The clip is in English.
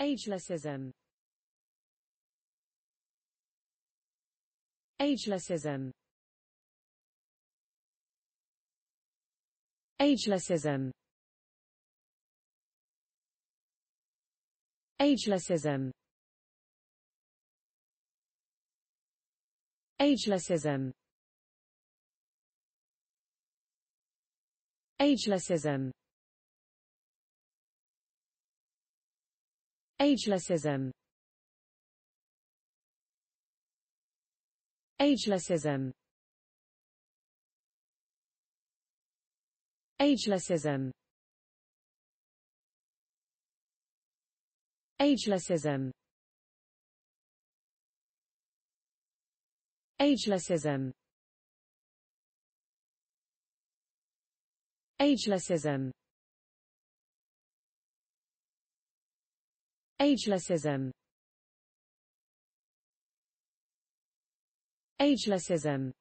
Agelessism Agelessism Agelessism Agelessism Agelessism Agelessism Agelessism Agelessism Agelessism Agelessism Agelessism Agelessism Agelessism Agelessism